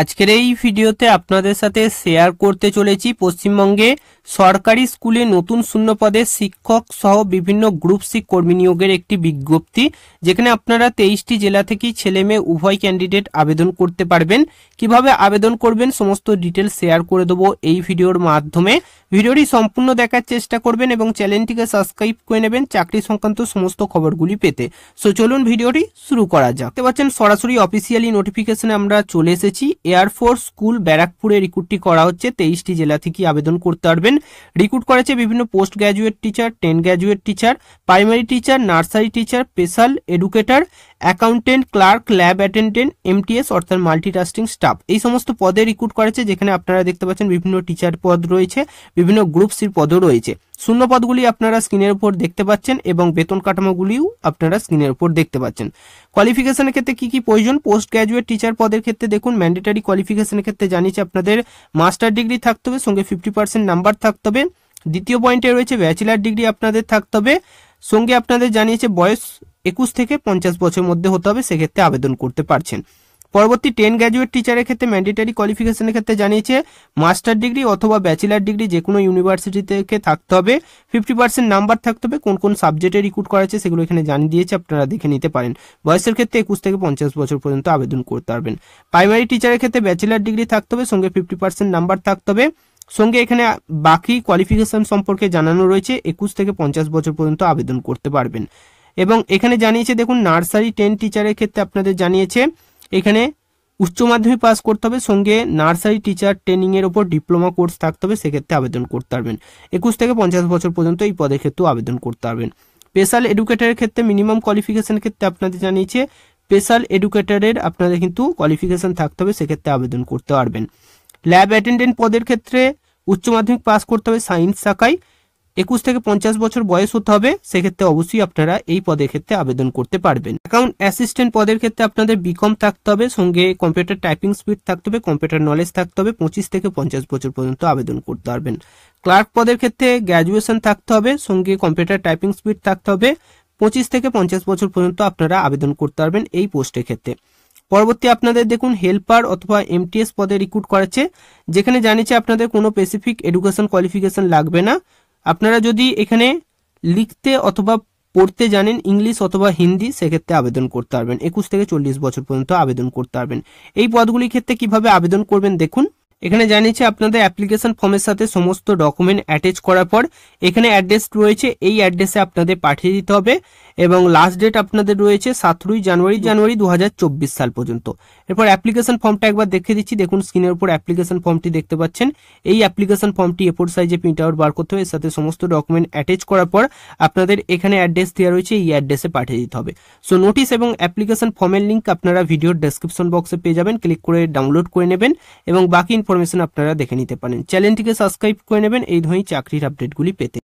আজকের এই ভিডিওতে আপনাদের সাথে শেয়ার করতে চলেছি পশ্চিমবঙ্গে সরকারি স্কুলে নতুন শূন্যপদে শিক্ষক সহ বিভিন্ন গ্রুপ সি কর্মী নিয়োগের একটি বিজ্ঞপ্তি যেখানে আপনারা তেইশটি জেলা থেকেই ছেলে মেয়ে উভয় ক্যান্ডিডেট আবেদন করতে পারবেন কিভাবে আবেদন করবেন সমস্ত ডিটেল শেয়ার করে দেবো এই ভিডিওর মাধ্যমে ভিডিওটি সম্পূর্ণ দেখার চেষ্টা করবেন এবং চ্যানেলটিকে সাবস্ক্রাইব করে নেবেন চাকরি সংক্রান্ত সমস্ত খবরগুলি পেতে সো চলুন ভিডিওটি শুরু করা যাক দেখতে পাচ্ছেন সরাসরি অফিসিয়ালি নোটিফিকেশনে আমরা চলে এসেছি এয়ারফোর্স স্কুল ব্যারাকপুরে রিক্রুটটি করা হচ্ছে তেইশটি জেলা থেকে আবেদন করতে পারবেন রিক্রুট করেছে বিভিন্ন post graduate teacher trained graduate teacher primary teacher nursery teacher special educator accountant clerk lab attendant MTS অর্থাৎ টাস্টিং স্টাফ এই সমস্ত পদে রিক্রুট করেছে যেখানে আপনারা দেখতে পাচ্ছেন বিভিন্ন টিচার পদ রয়েছে বিভিন্ন গ্রুপসির পদও রয়েছে শূন্য পদগুলি আপনারা স্ক্রিনের উপর দেখতে পাচ্ছেন এবং বেতন কাঠামোগুলিও আপনারা স্ক্রিনের উপর দেখতে পাচ্ছেন কোয়ালিফিকেশনের ক্ষেত্রে কি কি প্রয়োজন পোস্ট গ্র্যাজুয়েট টিচার পদের ক্ষেত্রে দেখুন ম্যান্ডেটারি কোয়ালিফিকেশনের ক্ষেত্রে জানিয়েছে আপনাদের মাস্টার ডিগ্রি থাকতে হবে সঙ্গে ফিফটি পার্সেন্ট নাম্বার থাকতে হবে দ্বিতীয় পয়েন্টে রয়েছে ব্যাচেলার ডিগ্রি আপনাদের থাকতে হবে সঙ্গে আপনাদের জানিয়েছে বয়স একুশ থেকে পঞ্চাশ বছরের মধ্যে হতে হবে সেক্ষেত্রে আবেদন করতে পারছেন পরবর্তী টেন গ্র্যাজুয়েট টিচারের ক্ষেত্রে ম্যান্ডেটারি কোয়ালিফিকেশনের ক্ষেত্রে জানিয়েছে মাস্টার ডিগ্রি অথবা ব্যাচেলার ডিগ্রি যে কোনো ইউনিভার্সিটি থেকে থাকতে হবে ফিফটি পার্সেন্ট নাম্বার থাকতে হবে কোন কোন সাবজেক্টে রিক্রুট করা আছে সেগুলো এখানে জানিয়ে দিয়েছে আপনারা দেখে নিতে পারেন বয়সের ক্ষেত্রে একুশ থেকে পঞ্চাশ বছর পর্যন্ত আবেদন করতে পারবেন প্রাইমারি টিচারের ক্ষেত্রে ব্যাচেলার ডিগ্রি থাকতে হবে সঙ্গে ফিফটি পার্সেন্ট নাম্বার থাকতে হবে সঙ্গে এখানে বাকি কোয়ালিফিকেশন সম্পর্কে জানানো রয়েছে একুশ থেকে পঞ্চাশ বছর পর্যন্ত আবেদন করতে পারবেন এবং এখানে জানিয়েছে দেখুন নার্সারি টেন টিচারের ক্ষেত্রে আপনাদের জানিয়েছে এখানে উচ্চ মাধ্যমিক পাস করতে হবে সঙ্গে নার্সারি টিচার ট্রেনিংয়ের ওপর ডিপ্লোমা কোর্স থাকতে হবে সেক্ষেত্রে আবেদন করতে পারবেন একুশ থেকে পঞ্চাশ বছর পর্যন্ত এই পদের ক্ষেত্রেও আবেদন করতে পারবেন স্পেশাল এডুকেটারের ক্ষেত্রে মিনিমাম কোয়ালিফিকেশনের ক্ষেত্রে আপনাদের জানিয়েছে স্পেশাল এডুকেটারের আপনাদের কিন্তু কোয়ালিফিকেশন থাকতে হবে সেক্ষেত্রে আবেদন করতে পারবেন ল্যাব অ্যাটেন্ডেন্ট পদের ক্ষেত্রে উচ্চ মাধ্যমিক পাস করতে হবে সায়েন্স শাখায় একুশ থেকে পঞ্চাশ বছর বয়স হতে হবে সেক্ষেত্রে অবশ্যই আপনারা এই পদের ক্ষেত্রে আবেদন করতে পারবেন অ্যাকাউন্ট অ্যাসিস্ট্যান্ট পদের ক্ষেত্রে আপনাদের বিকম থাকতে হবে সঙ্গে কম্পিউটার টাইপিং স্পিড থাকতে হবে কম্পিউটার নলেজ থাকতে হবে পঁচিশ থেকে পঞ্চাশ বছর পর্যন্ত আবেদন করতে পারবেন ক্লার্ক পদের ক্ষেত্রে গ্র্যাজুয়েশন থাকতে হবে সঙ্গে কম্পিউটার টাইপিং স্পিড থাকতে হবে পঁচিশ থেকে পঞ্চাশ বছর পর্যন্ত আপনারা আবেদন করতে পারবেন এই পোস্টের ক্ষেত্রে পরবর্তী আপনাদের দেখুন হেল্পার অথবা এমটিএস পদে রিক্রুট করেছে যেখানে জানিয়েছে আপনাদের কোনো স্পেসিফিক এডুকেশন কোয়ালিফিকেশন লাগবে না আপনারা যদি এখানে লিখতে অথবা পড়তে জানেন ইংলিশ অথবা হিন্দি সেক্ষেত্রে আবেদন করতে পারবেন একুশ থেকে চল্লিশ বছর পর্যন্ত আবেদন করতে পারবেন এই পদগুলির ক্ষেত্রে কিভাবে আবেদন করবেন দেখুন এখানে জানিয়েছে আপনাদের অ্যাপ্লিকেশন ফর্মের সাথে সমস্ত ডকুমেন্ট অ্যাটাচ করার পর এখানে অ্যাড্রেস রয়েছে এই অ্যাড্রেসে আপনাদের পাঠিয়ে দিতে হবে এবং লাস্ট ডেট আপনাদের রয়েছে সাতই জানুয়ারি জানুয়ারি দু সাল পর্যন্ত এরপর অ্যাপ্লিকেশন ফর্মটা একবার দেখে দিচ্ছি দেখুন স্ক্রিনের উপর অ্যাপ্লিকেশন ফর্মটি দেখতে পাচ্ছেন এই অ্যাপ্লিকেশন ফর্মটি এপোর সাইজে প্রিন্ট আউট বার করতে হবে এর সাথে সমস্ত ডকুমেন্ট অ্যাটাচ করার পর আপনাদের এখানে অ্যাড্রেস দেওয়া রয়েছে এই অ্যাড্রেসে পাঠিয়ে দিতে হবে সো নোটিস এবং অ্যাপ্লিকেশন ফর্মের লিঙ্ক আপনারা ভিডিওর ডেসক্রিপশন বক্সে পেয়ে যাবেন ক্লিক করে ডাউনলোড করে নেবেন এবং বাকি ইনফরমেশন আপনারা দেখে নিতে পারেন চ্যানেলটিকে সাবস্ক্রাইব করে নেবেন এই ধরনের চাকরির আপডেটগুলি পেতে